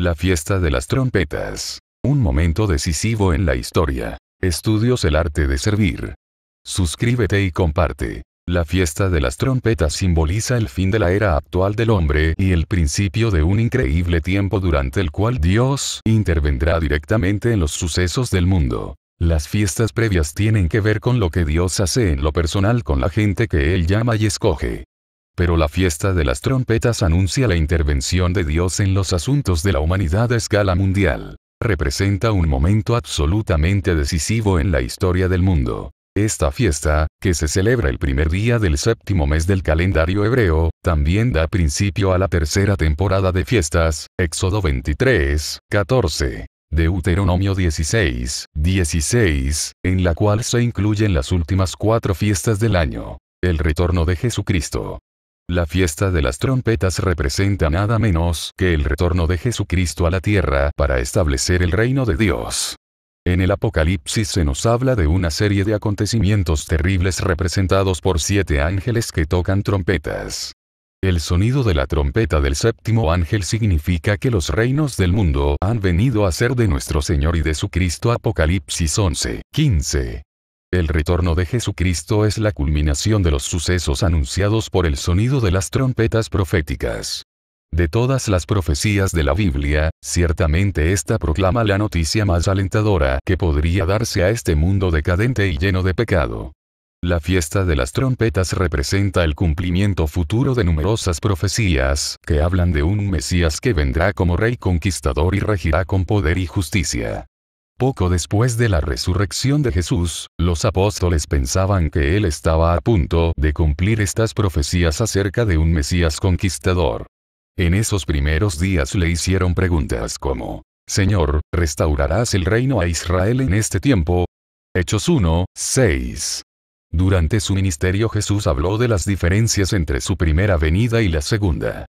La fiesta de las trompetas. Un momento decisivo en la historia. Estudios el arte de servir. Suscríbete y comparte. La fiesta de las trompetas simboliza el fin de la era actual del hombre y el principio de un increíble tiempo durante el cual Dios intervendrá directamente en los sucesos del mundo. Las fiestas previas tienen que ver con lo que Dios hace en lo personal con la gente que Él llama y escoge pero la fiesta de las trompetas anuncia la intervención de Dios en los asuntos de la humanidad a escala mundial. Representa un momento absolutamente decisivo en la historia del mundo. Esta fiesta, que se celebra el primer día del séptimo mes del calendario hebreo, también da principio a la tercera temporada de fiestas, Éxodo 23, 14. Deuteronomio 16, 16, en la cual se incluyen las últimas cuatro fiestas del año. El retorno de Jesucristo, la fiesta de las trompetas representa nada menos que el retorno de Jesucristo a la tierra para establecer el reino de Dios. En el Apocalipsis se nos habla de una serie de acontecimientos terribles representados por siete ángeles que tocan trompetas. El sonido de la trompeta del séptimo ángel significa que los reinos del mundo han venido a ser de nuestro Señor y de su Cristo Apocalipsis 11, 15. El retorno de Jesucristo es la culminación de los sucesos anunciados por el sonido de las trompetas proféticas. De todas las profecías de la Biblia, ciertamente esta proclama la noticia más alentadora que podría darse a este mundo decadente y lleno de pecado. La fiesta de las trompetas representa el cumplimiento futuro de numerosas profecías que hablan de un Mesías que vendrá como rey conquistador y regirá con poder y justicia. Poco después de la resurrección de Jesús, los apóstoles pensaban que él estaba a punto de cumplir estas profecías acerca de un Mesías conquistador. En esos primeros días le hicieron preguntas como, Señor, ¿restaurarás el reino a Israel en este tiempo? Hechos 1, 6. Durante su ministerio Jesús habló de las diferencias entre su primera venida y la segunda.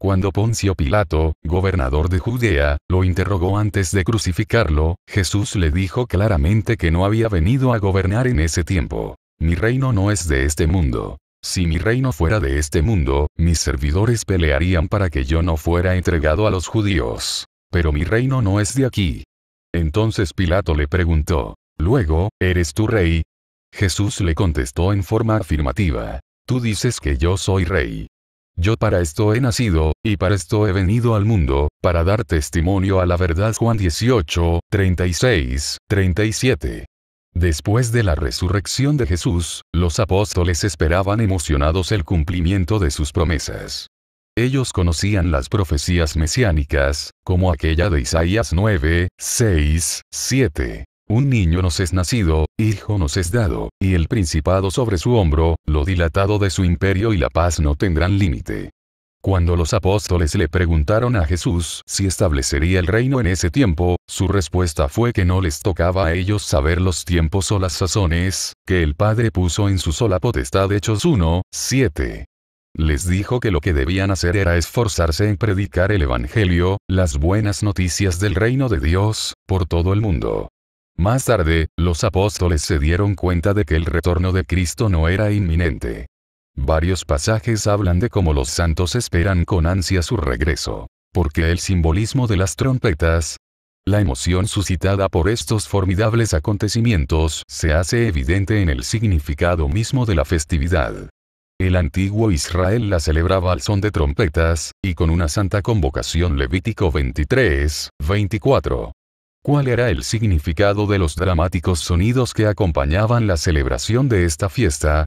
Cuando Poncio Pilato, gobernador de Judea, lo interrogó antes de crucificarlo, Jesús le dijo claramente que no había venido a gobernar en ese tiempo. Mi reino no es de este mundo. Si mi reino fuera de este mundo, mis servidores pelearían para que yo no fuera entregado a los judíos. Pero mi reino no es de aquí. Entonces Pilato le preguntó, Luego, ¿eres tú rey? Jesús le contestó en forma afirmativa, Tú dices que yo soy rey. Yo para esto he nacido, y para esto he venido al mundo, para dar testimonio a la verdad. Juan 18, 36, 37. Después de la resurrección de Jesús, los apóstoles esperaban emocionados el cumplimiento de sus promesas. Ellos conocían las profecías mesiánicas, como aquella de Isaías 9, 6, 7. Un niño nos es nacido, hijo nos es dado, y el principado sobre su hombro, lo dilatado de su imperio y la paz no tendrán límite. Cuando los apóstoles le preguntaron a Jesús si establecería el reino en ese tiempo, su respuesta fue que no les tocaba a ellos saber los tiempos o las sazones, que el Padre puso en su sola potestad Hechos 1, 7. Les dijo que lo que debían hacer era esforzarse en predicar el Evangelio, las buenas noticias del reino de Dios, por todo el mundo. Más tarde, los apóstoles se dieron cuenta de que el retorno de Cristo no era inminente. Varios pasajes hablan de cómo los santos esperan con ansia su regreso. Porque el simbolismo de las trompetas, la emoción suscitada por estos formidables acontecimientos se hace evidente en el significado mismo de la festividad. El antiguo Israel la celebraba al son de trompetas, y con una santa convocación Levítico 23, 24. ¿Cuál era el significado de los dramáticos sonidos que acompañaban la celebración de esta fiesta?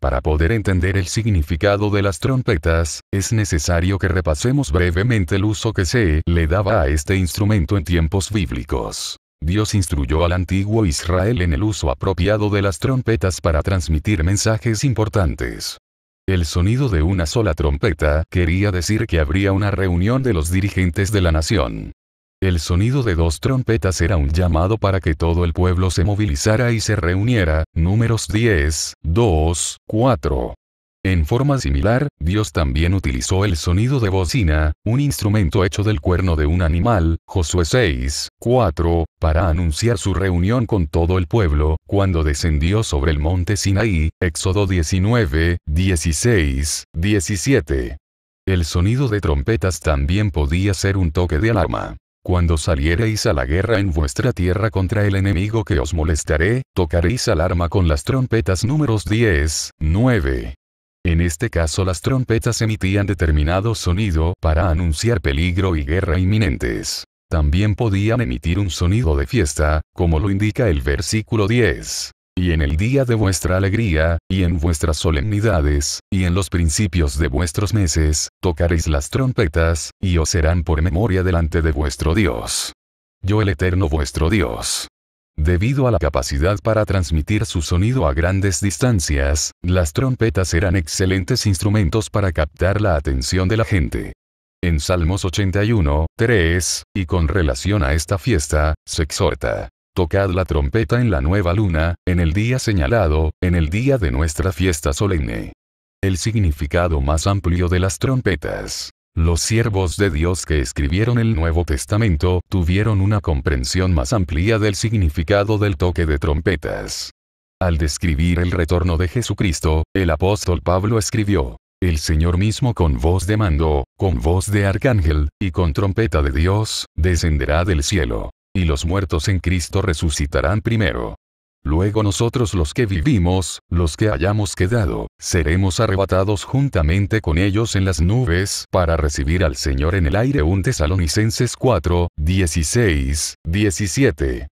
Para poder entender el significado de las trompetas, es necesario que repasemos brevemente el uso que se le daba a este instrumento en tiempos bíblicos. Dios instruyó al antiguo Israel en el uso apropiado de las trompetas para transmitir mensajes importantes. El sonido de una sola trompeta quería decir que habría una reunión de los dirigentes de la nación. El sonido de dos trompetas era un llamado para que todo el pueblo se movilizara y se reuniera, números 10, 2, 4. En forma similar, Dios también utilizó el sonido de bocina, un instrumento hecho del cuerno de un animal, Josué 6, 4, para anunciar su reunión con todo el pueblo, cuando descendió sobre el monte Sinaí, Éxodo 19, 16, 17. El sonido de trompetas también podía ser un toque de alarma. Cuando saliereis a la guerra en vuestra tierra contra el enemigo que os molestaré, tocaréis alarma con las trompetas números 10, 9. En este caso las trompetas emitían determinado sonido para anunciar peligro y guerra inminentes. También podían emitir un sonido de fiesta, como lo indica el versículo 10 y en el día de vuestra alegría, y en vuestras solemnidades, y en los principios de vuestros meses, tocaréis las trompetas, y os serán por memoria delante de vuestro Dios. Yo el eterno vuestro Dios. Debido a la capacidad para transmitir su sonido a grandes distancias, las trompetas serán excelentes instrumentos para captar la atención de la gente. En Salmos 81, 3, y con relación a esta fiesta, se exhorta. Tocad la trompeta en la nueva luna, en el día señalado, en el día de nuestra fiesta solemne. El significado más amplio de las trompetas. Los siervos de Dios que escribieron el Nuevo Testamento tuvieron una comprensión más amplia del significado del toque de trompetas. Al describir el retorno de Jesucristo, el apóstol Pablo escribió, el Señor mismo con voz de mando, con voz de arcángel, y con trompeta de Dios, descenderá del cielo y los muertos en Cristo resucitarán primero. Luego nosotros los que vivimos, los que hayamos quedado, seremos arrebatados juntamente con ellos en las nubes para recibir al Señor en el aire. 1 Tesalonicenses 4, 16, 17.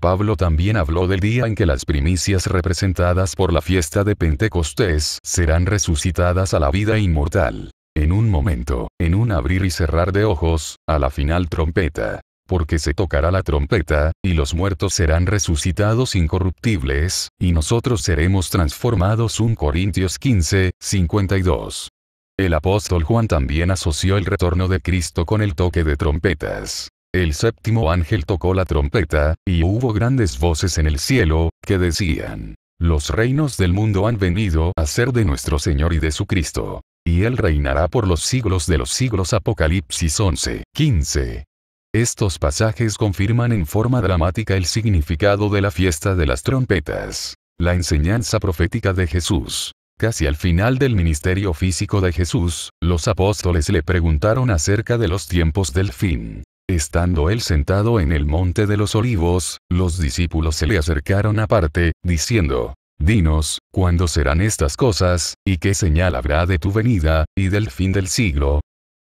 Pablo también habló del día en que las primicias representadas por la fiesta de Pentecostés serán resucitadas a la vida inmortal. En un momento, en un abrir y cerrar de ojos, a la final trompeta porque se tocará la trompeta, y los muertos serán resucitados incorruptibles, y nosotros seremos transformados. 1 Corintios 15, 52. El apóstol Juan también asoció el retorno de Cristo con el toque de trompetas. El séptimo ángel tocó la trompeta, y hubo grandes voces en el cielo, que decían, los reinos del mundo han venido a ser de nuestro Señor y de su Cristo. Y Él reinará por los siglos de los siglos. Apocalipsis 11, 15. Estos pasajes confirman en forma dramática el significado de la fiesta de las trompetas. La enseñanza profética de Jesús. Casi al final del ministerio físico de Jesús, los apóstoles le preguntaron acerca de los tiempos del fin. Estando él sentado en el monte de los olivos, los discípulos se le acercaron aparte, diciendo, Dinos, ¿cuándo serán estas cosas, y qué señal habrá de tu venida, y del fin del siglo?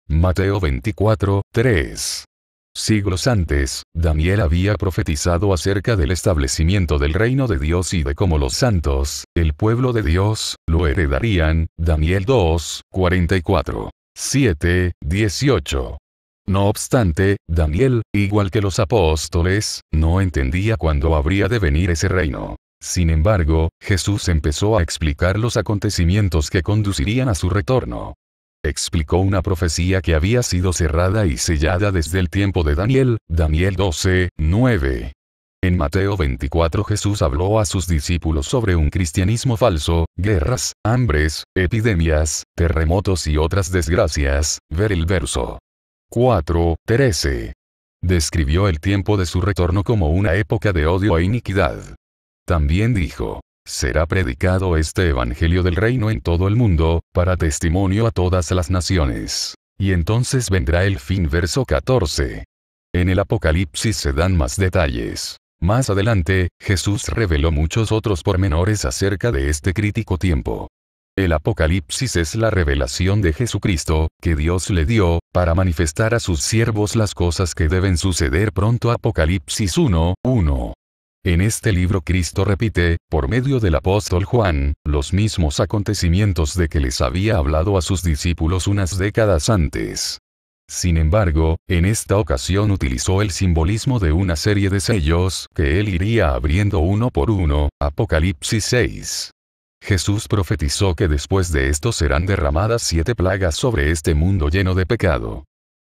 Mateo 24, 3. Siglos antes, Daniel había profetizado acerca del establecimiento del reino de Dios y de cómo los santos, el pueblo de Dios, lo heredarían. Daniel 2, 44. 7, 18. No obstante, Daniel, igual que los apóstoles, no entendía cuándo habría de venir ese reino. Sin embargo, Jesús empezó a explicar los acontecimientos que conducirían a su retorno explicó una profecía que había sido cerrada y sellada desde el tiempo de Daniel, Daniel 12, 9. En Mateo 24 Jesús habló a sus discípulos sobre un cristianismo falso, guerras, hambres, epidemias, terremotos y otras desgracias, ver el verso. 4, 13. Describió el tiempo de su retorno como una época de odio e iniquidad. También dijo, será predicado este Evangelio del reino en todo el mundo, para testimonio a todas las naciones. Y entonces vendrá el fin verso 14. En el Apocalipsis se dan más detalles. Más adelante, Jesús reveló muchos otros pormenores acerca de este crítico tiempo. El Apocalipsis es la revelación de Jesucristo, que Dios le dio, para manifestar a sus siervos las cosas que deben suceder pronto. Apocalipsis 1:1 en este libro Cristo repite, por medio del apóstol Juan, los mismos acontecimientos de que les había hablado a sus discípulos unas décadas antes. Sin embargo, en esta ocasión utilizó el simbolismo de una serie de sellos que él iría abriendo uno por uno, Apocalipsis 6. Jesús profetizó que después de esto serán derramadas siete plagas sobre este mundo lleno de pecado.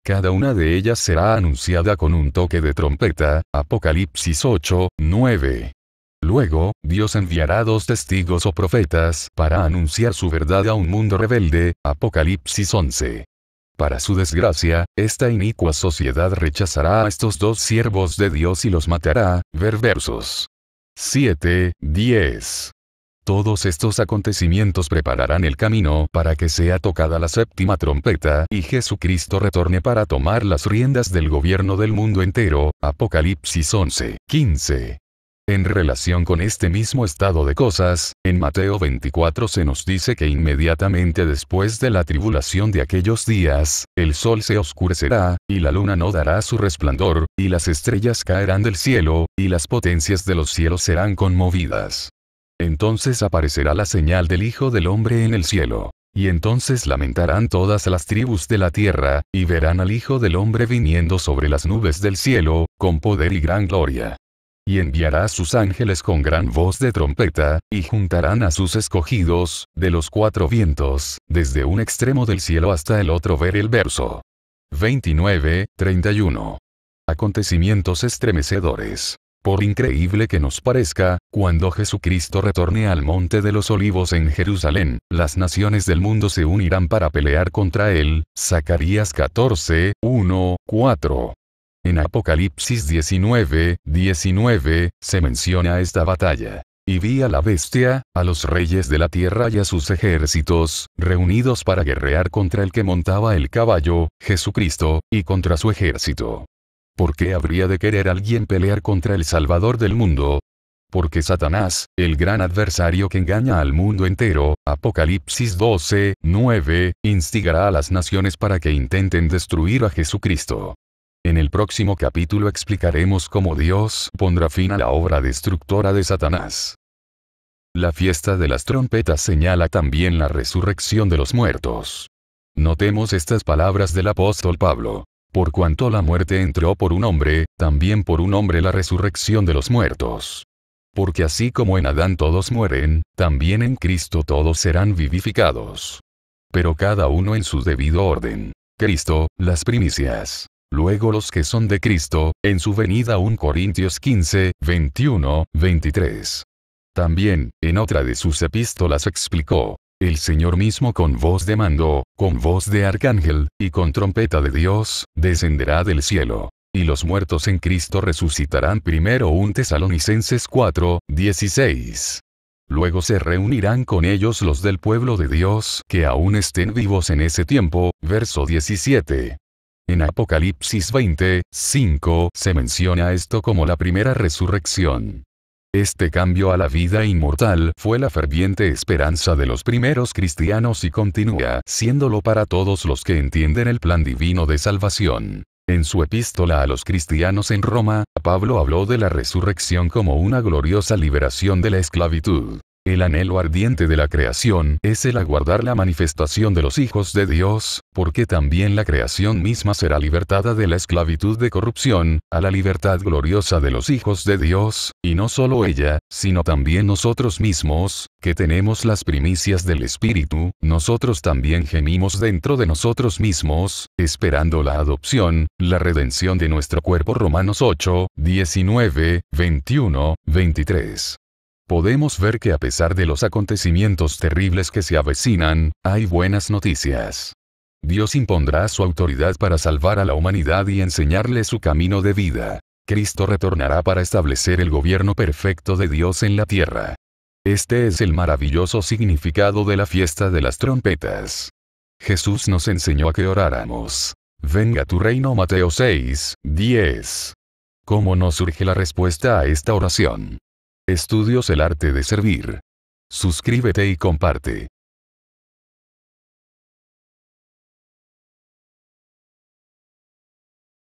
Cada una de ellas será anunciada con un toque de trompeta, Apocalipsis 8, 9. Luego, Dios enviará dos testigos o profetas para anunciar su verdad a un mundo rebelde, Apocalipsis 11. Para su desgracia, esta inicua sociedad rechazará a estos dos siervos de Dios y los matará, ver versos 7, 10. Todos estos acontecimientos prepararán el camino para que sea tocada la séptima trompeta y Jesucristo retorne para tomar las riendas del gobierno del mundo entero. Apocalipsis 11, 15. En relación con este mismo estado de cosas, en Mateo 24 se nos dice que inmediatamente después de la tribulación de aquellos días, el sol se oscurecerá, y la luna no dará su resplandor, y las estrellas caerán del cielo, y las potencias de los cielos serán conmovidas. Entonces aparecerá la señal del Hijo del Hombre en el cielo. Y entonces lamentarán todas las tribus de la tierra, y verán al Hijo del Hombre viniendo sobre las nubes del cielo, con poder y gran gloria. Y enviará a sus ángeles con gran voz de trompeta, y juntarán a sus escogidos, de los cuatro vientos, desde un extremo del cielo hasta el otro. Ver el verso. 29, 31. Acontecimientos estremecedores. Por increíble que nos parezca, cuando Jesucristo retorne al Monte de los Olivos en Jerusalén, las naciones del mundo se unirán para pelear contra él. Zacarías 14, 1, 4. En Apocalipsis 19, 19, se menciona esta batalla. Y vi a la bestia, a los reyes de la tierra y a sus ejércitos, reunidos para guerrear contra el que montaba el caballo, Jesucristo, y contra su ejército. ¿Por qué habría de querer alguien pelear contra el Salvador del mundo? Porque Satanás, el gran adversario que engaña al mundo entero, Apocalipsis 12, 9, instigará a las naciones para que intenten destruir a Jesucristo. En el próximo capítulo explicaremos cómo Dios pondrá fin a la obra destructora de Satanás. La fiesta de las trompetas señala también la resurrección de los muertos. Notemos estas palabras del apóstol Pablo por cuanto la muerte entró por un hombre, también por un hombre la resurrección de los muertos. Porque así como en Adán todos mueren, también en Cristo todos serán vivificados. Pero cada uno en su debido orden. Cristo, las primicias. Luego los que son de Cristo, en su venida 1 Corintios 15, 21, 23. También, en otra de sus epístolas explicó, el Señor mismo con voz de mando, con voz de arcángel, y con trompeta de Dios, descenderá del cielo. Y los muertos en Cristo resucitarán primero un Tesalonicenses 4, 16. Luego se reunirán con ellos los del pueblo de Dios que aún estén vivos en ese tiempo, verso 17. En Apocalipsis 20, 5 se menciona esto como la primera resurrección. Este cambio a la vida inmortal fue la ferviente esperanza de los primeros cristianos y continúa siéndolo para todos los que entienden el plan divino de salvación. En su epístola a los cristianos en Roma, Pablo habló de la resurrección como una gloriosa liberación de la esclavitud. El anhelo ardiente de la creación es el aguardar la manifestación de los hijos de Dios, porque también la creación misma será libertada de la esclavitud de corrupción, a la libertad gloriosa de los hijos de Dios, y no solo ella, sino también nosotros mismos, que tenemos las primicias del Espíritu, nosotros también gemimos dentro de nosotros mismos, esperando la adopción, la redención de nuestro cuerpo Romanos 8, 19, 21, 23 podemos ver que a pesar de los acontecimientos terribles que se avecinan, hay buenas noticias. Dios impondrá su autoridad para salvar a la humanidad y enseñarle su camino de vida. Cristo retornará para establecer el gobierno perfecto de Dios en la tierra. Este es el maravilloso significado de la fiesta de las trompetas. Jesús nos enseñó a que oráramos. Venga tu reino Mateo 6, 10. ¿Cómo nos surge la respuesta a esta oración? Estudios El Arte de Servir. Suscríbete y comparte.